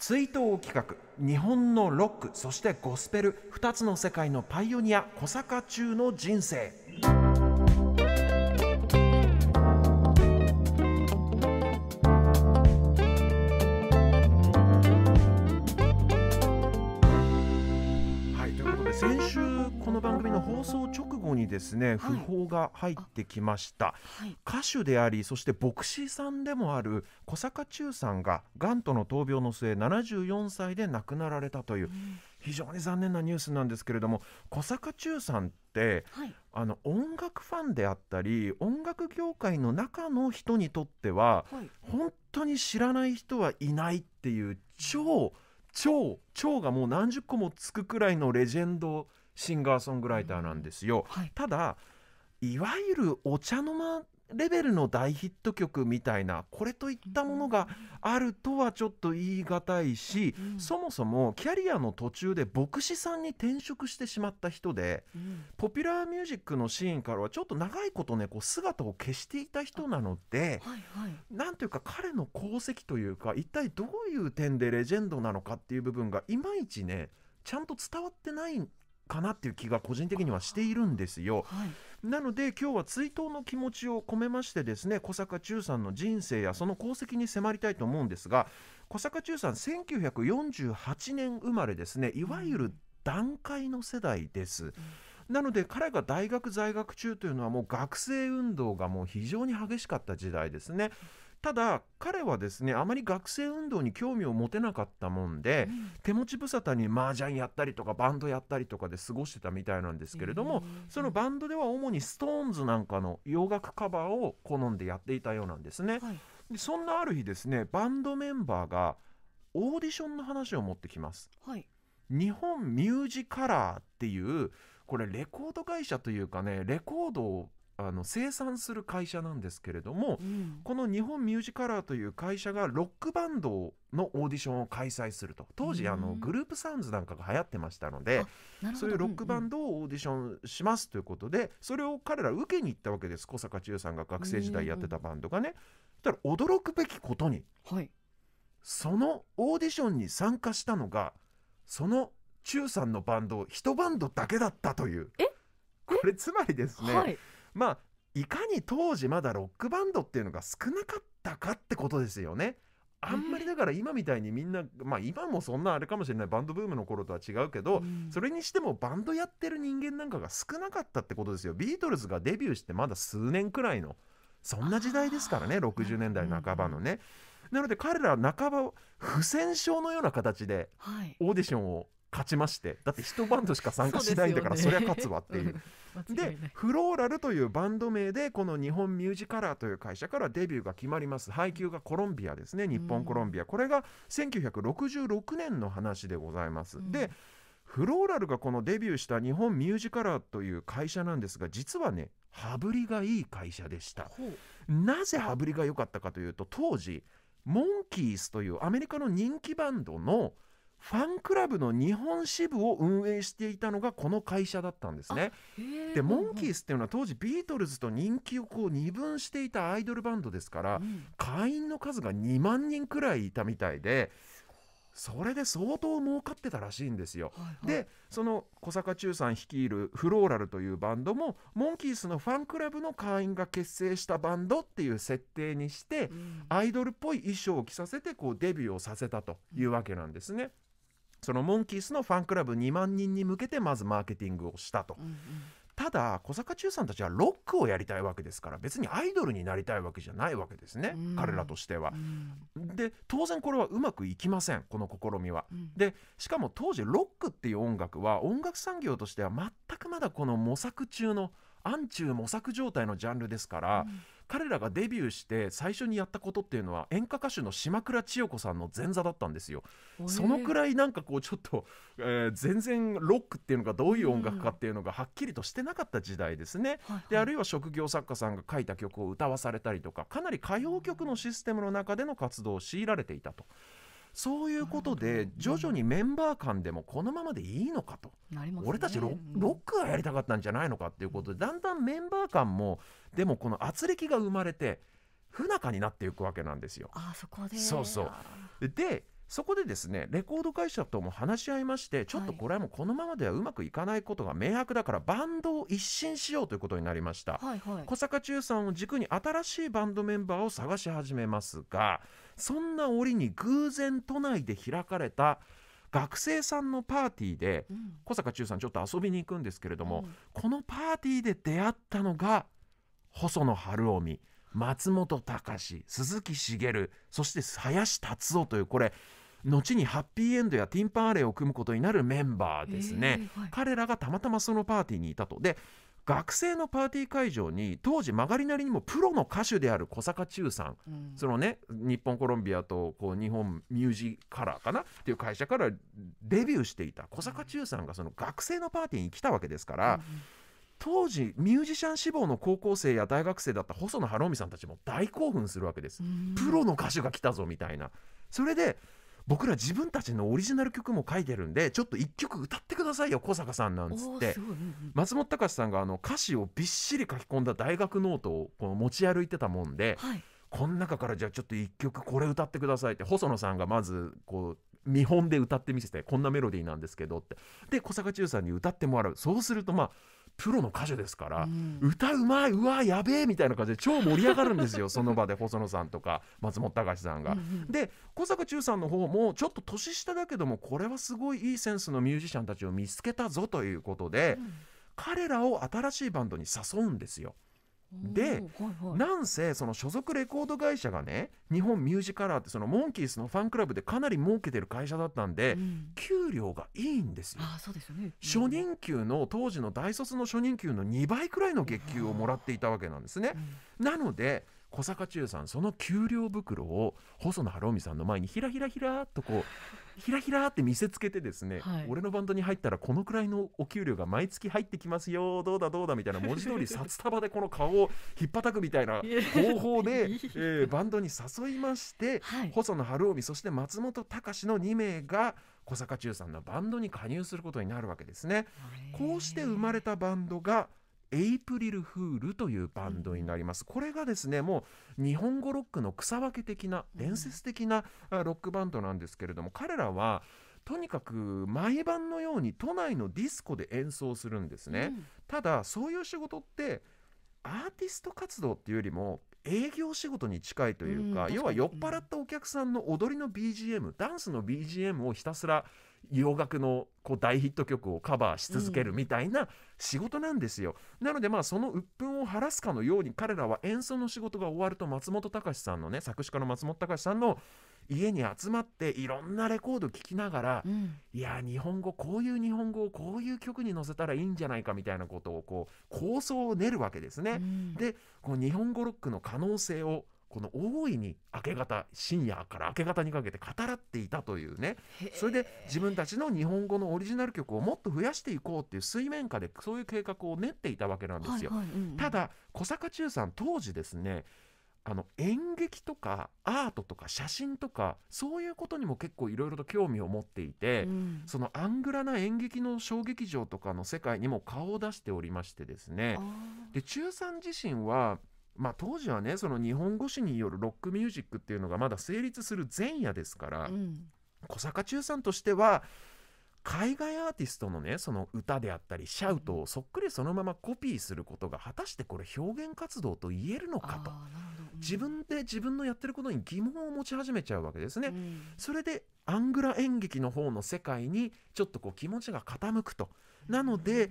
追悼企画日本のロックそしてゴスペル2つの世界のパイオニア小坂中の人生放送直後にですね訃報が入ってきました、はい、歌手でありそして牧師さんでもある小坂忠さんががんとの闘病の末74歳で亡くなられたという、非常に残念なニュースなんですけれども小坂忠さんって、はい、あの音楽ファンであったり音楽業界の中の人にとっては、はい、本当に知らない人はいないっていう超超超がもう何十個もつくくらいのレジェンドシンガーソングライターなんですよ。はい、ただいわゆるお茶の間レベルの大ヒット曲みたいなこれといったものがあるとはちょっと言い難いし、うん、そもそもキャリアの途中で牧師さんに転職してしまった人で、うん、ポピュラーミュージックのシーンからはちょっと長いことねこう姿を消していた人なので、はいはい、なんというか彼の功績というか一体どういう点でレジェンドなのかっていう部分がいまいちねちゃんと伝わってないんかなっていう気が個人的にはしているんですよ。なので今日は追悼の気持ちを込めましてですね小坂忠さんの人生やその功績に迫りたいと思うんですが小坂忠さん1948年生まれですねいわゆる団塊の世代です。なので彼が大学在学中というのはもう学生運動がもう非常に激しかった時代ですね。ただ彼はですねあまり学生運動に興味を持てなかったもんで、うん、手持ち無沙汰に麻雀やったりとかバンドやったりとかで過ごしてたみたいなんですけれども、えー、そのバンドでは主にストーンズなんかの洋楽カバーを好んでやっていたようなんですね。はい、でそんなある日ですねバンドメンバーがオーディションの話を持ってきます。はい、日本ミュージカラーっていうこれレコード会社というかねレコードをあの生産する会社なんですけれども、うん、この日本ミュージカラーという会社がロックバンドのオーディションを開催すると当時、あのグループサウンズなんかが流行ってましたのでそういうロックバンドをオーディションしますということで、うんうん、それを彼ら受けに行ったわけです小坂千代さんが学生時代やってたバンドがね。たら驚くべきことに、はい、そのオーディションに参加したのがその忠さんのバンド一バンドだけだったというこれつまりですね、はいまあいかに当時まだロックバンドっていうのが少なかったかってことですよね。あんまりだから今みたいにみんな、まあ今もそんなあれかもしれないバンドブームの頃とは違うけど、うん、それにしてもバンドやってる人間なんかが少なかったってことですよビートルズがデビューしてまだ数年くらいのそんな時代ですからね60年代半ばのね、うん、なので彼ら半ば不戦勝のような形でオーディションを勝ちましてだって1バンドしか参加しないんだからそ,、りゃ勝つわっていう。でフローラルというバンド名でこの日本ミュージカラーという会社からデビューが決まります配給がコロンビアですね日本コロンビア、これが1966年の話でございます。でフローラルがこのデビューした日本ミュージカラーという会社なんですが実はね羽振りがいい会社でしたなぜ羽振りが良かったかというと当時モンキースというアメリカの人気バンドの「ファンクラブの日本支部を運営していたのがこの会社だったんですね。でモンキースっていうのは当時ビートルズと人気をこう二分していたアイドルバンドですから、うん、会員の数が2万人くらいいたみたいで。それで相当儲かってたらしいんですよ。はいはい、でその小坂忠さん率いるフローラルというバンドもモンキースのファンクラブの会員が結成したバンドっていう設定にして、うん、アイドルっぽい衣装を着させてこうデビューをさせたというわけなんですね。うんそのモンキースのファンクラブ2万人に向けてまずマーケティングをしたと。うんうんただ小坂忠さんたちはロックをやりたいわけですから別にアイドルになりたいわけじゃないわけですね、うん、彼らとしては。うん、で当然これはうまくいきませんこの試みは。うん、でしかも当時ロックっていう音楽は音楽産業としては全くまだこの模索中の暗中模索状態のジャンルですから。彼らがデビューして最初にやったことっていうのは演歌歌手の島倉千代子さんの前座だったんですよ。そのくらいなんかこうちょっと、えー、全然ロックっていうのがどういう音楽かっていうのがはっきりとしてなかった時代ですね。はいはい、であるいは職業作家さんが書いた曲を歌わされたりとかかなり歌謡曲のシステムの中での活動を強いられていたと。そういうことで徐々にメンバー間でもこのままでいいのかと、ね、俺たちロックがやりたかったんじゃないのかっていうことでだんだんメンバー間もでもこの圧力が生まれて不仲になっていくわけなんですよ。あそこでそうそうでそこでですねレコード会社とも話し合いましてちょっとこれはもうこのままではうまくいかないことが明白だからバンドを一新しようということになりました、はいはい、小坂忠さんを軸に新しいバンドメンバーを探し始めますがそんな折に偶然都内で開かれた学生さんのパーティーで、うん、小坂忠さんちょっと遊びに行くんですけれども、うん、このパーティーで出会ったのが細野晴臣松本隆鈴木茂そして林達夫というこれ後にハッピーエンドやティンパーレを組むことになるメンバーですね、えーはい、彼らがたまたまそのパーティーにいたとで学生のパーティー会場に当時曲がりなりにもプロの歌手である小坂忠さん、うん、そのね日本コロンビアとこう日本ミュージカラーかなっていう会社からデビューしていた小坂忠さんがその学生のパーティーに来たわけですから。うん、当時ミュージシャン志望の高校生や大学生だった細野晴臣さんたちも大興奮するわけです。プロの歌手が来たぞみたいな。それで僕ら自分たちのオリジナル曲も書いてるんでちょっと1曲歌ってくださいよ小坂さんなんつって、松本隆さんがあの歌詞をびっしり書き込んだ大学ノートをこの持ち歩いてたもんで、はい、この中からじゃあちょっと1曲これ歌ってくださいって細野さんがまずこう見本で歌ってみせてこんなメロディーなんですけどってで小坂忠さんに歌ってもらうそうするとまあプロの歌手ですから、うん、歌うまいうわやべえみたいな感じで超盛り上がるんですよ その場で細野さんとか松本隆さんが。うんうん、で小坂忠さんの方もちょっと年下だけどもこれはすごいいいセンスのミュージシャンたちを見つけたぞということで、うん、彼らを新しいバンドに誘うんですよ。で、なんせその所属レコード会社がね日本ミュージカラーってそのモンキースのファンクラブでかなり儲けてる会社だったんで、うん、給料がいいんですよ。あそうですよね、初任給の当時の大卒の初任給の2倍くらいの月給をもらっていたわけなんですね。うん、なので小坂忠さんその給料袋を細野晴臣さんの前にひらひらひらっとこう。ひらひらって見せつけてですね、はい、俺のバンドに入ったらこのくらいのお給料が毎月入ってきますよどうだどうだみたいな文字通り札束でこの顔をひっぱたくみたいな 方法で、えー、バンドに誘いまして、はい、細野晴臣そして松本隆の2名が小坂忠さんのバンドに加入することになるわけですね。こうして生まれたバンドがエイプリルフールというバンドになります、これがですねもう日本語ロックの草分け的な伝説的なロックバンドなんですけれども、彼らはとにかく毎晩のように都内のディスコで演奏するんですね、ただそういう仕事ってアーティスト活動っていうよりも営業仕事に近いというか要は酔っ払ったお客さんの踊りの BGM、ダンスの BGM をひたすら洋楽のこう大ヒット曲をカバーし続けるみたいな仕事なんですよ。うん、なのでまあその鬱憤を晴らすかのように彼らは演奏の仕事が終わると松本隆さんのね作詞家の松本隆さんの家に集まっていろんなレコード聴きながら、うん、いや日本語こういう日本語をこういう曲に載せたらいいんじゃないかみたいなことをこう構想を練るわけですね。うん、でこう日本語ロックの可能性をこの大いに明け方深夜から明け方にかけて語らっていたというねそれで自分たちの日本語のオリジナル曲をもっと増やしていこうっていう水面下でそういう計画を練っていたわけなんですよ。ただ小坂忠さん当時ですねあの演劇とかアートとか写真とかそういうことにも結構いろいろと興味を持っていて、うん、そのアングラな演劇の小劇場とかの世界にも顔を出しておりましてですねで中さ自身はまあ、当時はねその日本語詞によるロックミュージックっていうのがまだ成立する前夜ですから、うん、小坂忠さんとしては海外アーティストのねその歌であったりシャウトをそっくりそのままコピーすることが果たしてこれ表現活動と言えるのかと、うん、自分で自分のやってることに疑問を持ち始めちゃうわけですね、うん、それでアングラ演劇の方の世界にちょっとこう気持ちが傾くとなので、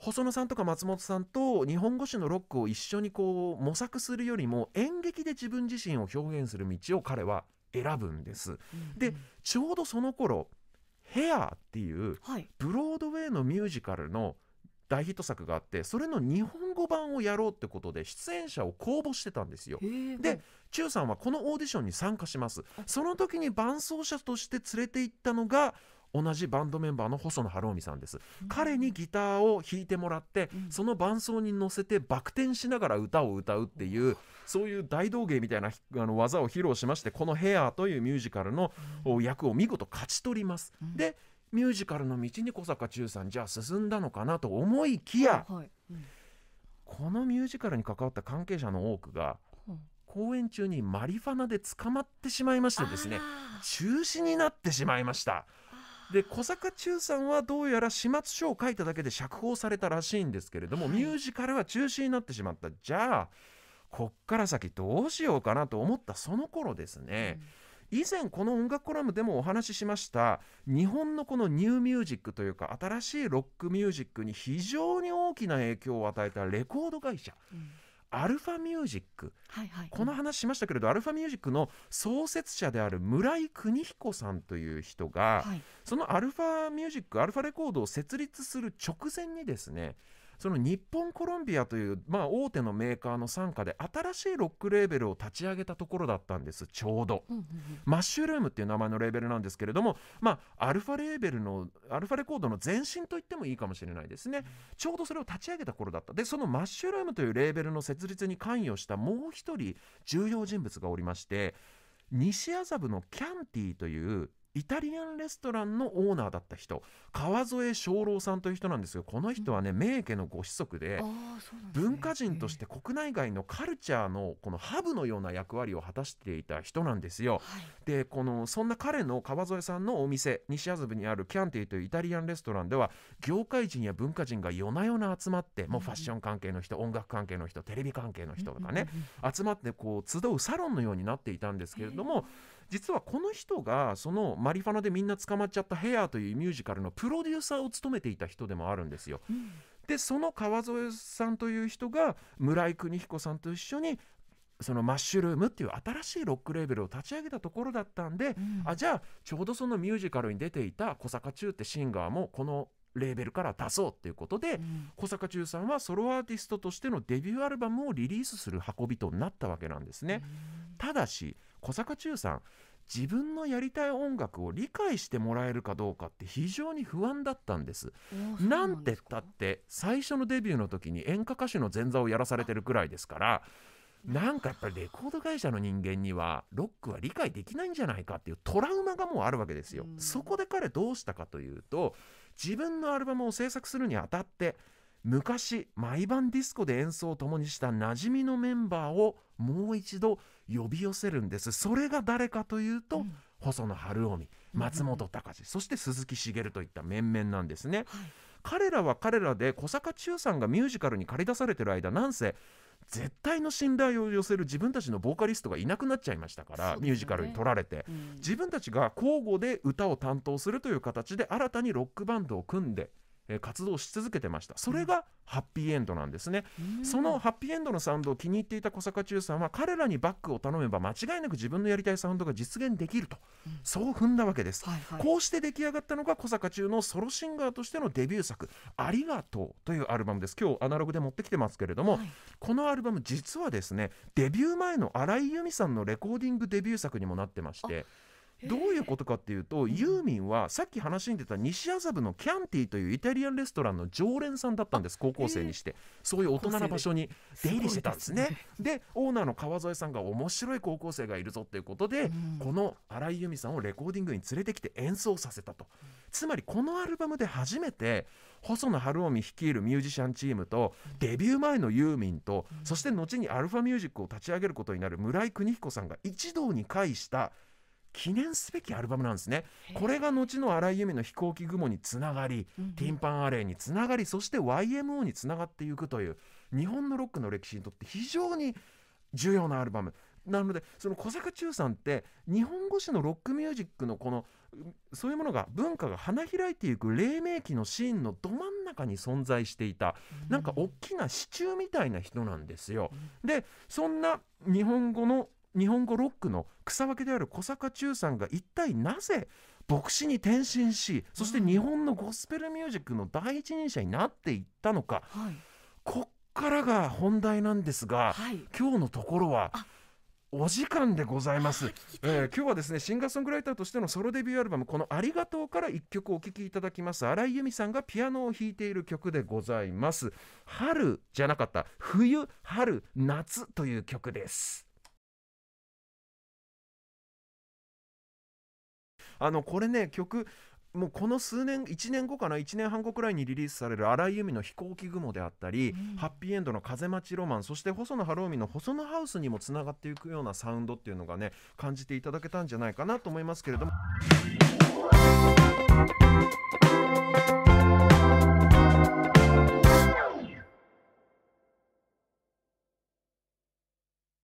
細野さんとか松本さんと日本語詞のロックを一緒にこう模索するよりも演劇で自分自身を表現する道を彼は選ぶんです。うんうん、でちょうどその頃「ヘアっていうブロードウェイのミュージカルの大ヒット作があってそれの日本語版をやろうってことで出演者を公募してたんですよ。で中さんはこのオーディションに参加します。その時に伴奏者として連れて行ったのが同じバンドメンバーの細野晴臣さんです、うん、彼にギターを弾いてもらって、うん、その伴奏に乗せてバク転しながら歌を歌うっていう、そういう大道芸みたいなあの技を披露しましてこの「ヘアというミュージカルの役を見事勝ち取ります。でミュージカルの道に小坂忠さんじゃあ進んだのかなと思いきや、はいうん、このミュージカルに関わった関係者の多くが、うん、公演中にマリファナで捕まってしまいましてですね中止になってしまいました。で小坂忠さんはどうやら始末書を書いただけで釈放されたらしいんですけれども、はい、ミュージカルは中止になってしまったじゃあこっから先どうしようかなと思ったその頃ですね、うん、以前この音楽コラムでもお話ししました日本のこのニューミュージックというか新しいロックミュージックに非常に大きな影響を与えたレコード会社、うんアルファミュージック、はいはい、この話しましたけれど、うん、アルファミュージックの創設者である村井邦彦さんという人が、はい、そのアルファミュージックアルファレコードを設立する直前にですねその日本コロンビアという、まあ、大手のメーカーの傘下で新しいロックレーベルを立ち上げたところだったんですちょうど、マッシュルームっていう名前のレーベルなんですけれども、まあ、アルファレーベルのアルファレコードの前身と言ってもいいかもしれないですね、ちょうどそれを立ち上げた頃だったでそのマッシュルームというレーベルの設立に関与したもう一人重要人物がおりまして西麻布のキャンティというイタリアンレストランのオーナーだった人川添正郎さんという人なんですがこの人はね、名家のご子息で、文化人として国内外のカルチャーのこのハブのような役割を果たしていた人なんですよ。でこのそんな彼の川添さんのお店西麻布にあるキャンティというイタリアンレストランでは業界人や文化人が夜な夜な集まってもうファッション関係の人、音楽関係の人テレビ関係の人とかね、集まってこう集うサロンのようになっていたんですけれども。えー実はこの人がそのマリファナでみんな捕まっちゃった「ヘアというミュージカルのプロデューサーを務めていた人でもあるんですよ。うん、でその川添さんという人が村井邦彦さんと一緒にそのマッシュルームっていう新しいロックレーベルを立ち上げたところだったんで、うん、あじゃあちょうどそのミュージカルに出ていた小坂中ってシンガーもこのレーベルから出そうっていうことで、うん、小坂中さんはソロアーティストとしてのデビューアルバムをリリースする運びとなったわけなんですね。うん、ただし小坂忠さん自分のやりたい音楽を理解してもらえるかどうかって非常に不安だったんです。なんてったって最初のデビューの時に演歌歌手の前座をやらされてるくらいですからなんかやっぱりレコード会社の人間にはロックは理解できないんじゃないかっていうトラウマがもうあるわけですよ。そこで彼どうしたかというと自分のアルバムを制作するにあたって昔毎晩ディスコで演奏を共にした馴染みのメンバーをもう一度呼び寄せるんですそれが誰かというと、うん、細野晴臣松本隆、うん、そして鈴木茂といった面々なんですね、はい、彼らは彼らで小坂忠さんがミュージカルに駆り出されてる間なんせ絶対の信頼を寄せる自分たちのボーカリストがいなくなっちゃいましたから、ね、ミュージカルに取られて、うん、自分たちが交互で歌を担当するという形で新たにロックバンドを組んでえ活動し続けてましたそれがハッピーエンドなんですね、うん、そのハッピーエンドのサウンドを気に入っていた小坂忠さんは彼らにバックを頼めば間違いなく自分のやりたいサウンドが実現できると、うん、そう踏んだわけです、はいはい、こうして出来上がったのが小坂忠のソロシンガーとしてのデビュー作「ありがとう」というアルバムです今日アナログで持ってきてますけれども、はい、このアルバム実はですねデビュー前の新井由美さんのレコーディングデビュー作にもなってまして。どういうことかっていうと、ユーミンはさっき話に出た西麻布のキャンティというイタリアンレストランの常連さんだったんです高校生にして、そういう大人な場所に出入りしてたんですねでオーナーの川添さんが面白い高校生がいるぞっていうことで、この荒井由実さんをレコーディングに連れてきて演奏させたと、つまりこのアルバムで初めて細野晴臣率いるミュージシャンチームとデビュー前のユーミンと、そして後にアルファミュージックを立ち上げることになる村井邦彦さんが一堂に会した記念すべきアルバムなんですねこれが後の荒井由実の「飛行機雲」につながり、うん、ティンパンアレイにつながりそして YMO につながっていくという日本のロックの歴史にとって非常に重要なアルバムなのでその小坂忠さんって日本語詞のロックミュージックのこのそういうものが文化が花開いていく黎明期のシーンのど真ん中に存在していた、なんか大きな支柱みたいな人なんですよ。でそんな日本語の日本語ロックの草分けである小坂忠さんが一体なぜ牧師に転身しそして日本のゴスペルミュージックの第一人者になっていったのか、はい、こっからが本題なんですが、はい、今日のところは。お時間でございます、えー、今日はですねシンガーソングライターとしてのソロデビューアルバムこの「ありがとう」から1曲お聴きいただきます新井由美さんがピアノを弾いている曲でございます春じゃなかった冬春夏という曲ですあのこれね曲もうこの数年1年後かな1年半後くらいにリリースされる荒井由実の「飛行機雲」であったり、うん、ハッピーエンドの「風待ちロマン」そして細野晴臣の「細野ハウス」にもつながっていくようなサウンドっていうのがね感じていただけたんじゃないかなと思いますけれども。